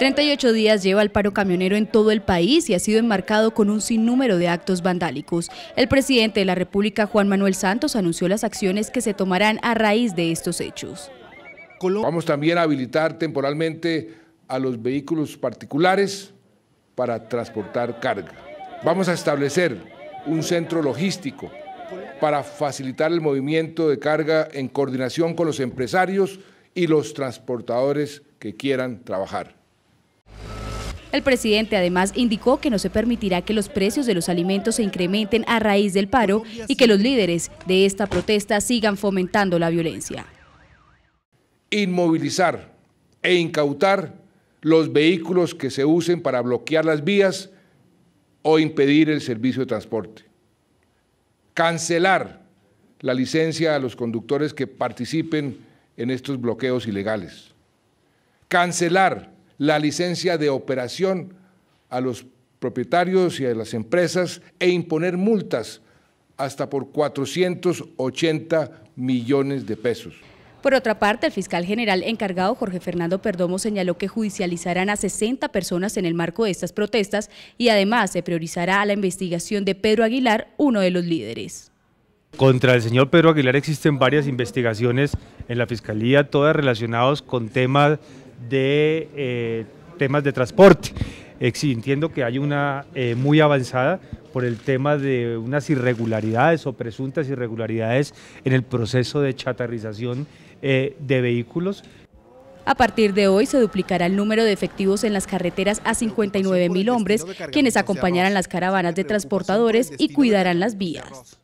38 días lleva el paro camionero en todo el país y ha sido enmarcado con un sinnúmero de actos vandálicos. El presidente de la República, Juan Manuel Santos, anunció las acciones que se tomarán a raíz de estos hechos. Vamos también a habilitar temporalmente a los vehículos particulares para transportar carga. Vamos a establecer un centro logístico para facilitar el movimiento de carga en coordinación con los empresarios y los transportadores que quieran trabajar. El presidente además indicó que no se permitirá que los precios de los alimentos se incrementen a raíz del paro y que los líderes de esta protesta sigan fomentando la violencia. Inmovilizar e incautar los vehículos que se usen para bloquear las vías o impedir el servicio de transporte. Cancelar la licencia a los conductores que participen en estos bloqueos ilegales. Cancelar la licencia de operación a los propietarios y a las empresas e imponer multas hasta por 480 millones de pesos. Por otra parte, el fiscal general encargado Jorge Fernando Perdomo señaló que judicializarán a 60 personas en el marco de estas protestas y además se priorizará la investigación de Pedro Aguilar, uno de los líderes. Contra el señor Pedro Aguilar existen varias investigaciones en la Fiscalía, todas relacionadas con temas de eh, temas de transporte, eh, entiendo que hay una eh, muy avanzada por el tema de unas irregularidades o presuntas irregularidades en el proceso de chatarrización de vehículos. A partir de hoy se duplicará el número de efectivos en las carreteras a 59 mil hombres, quienes acompañarán las caravanas de transportadores y cuidarán las vías.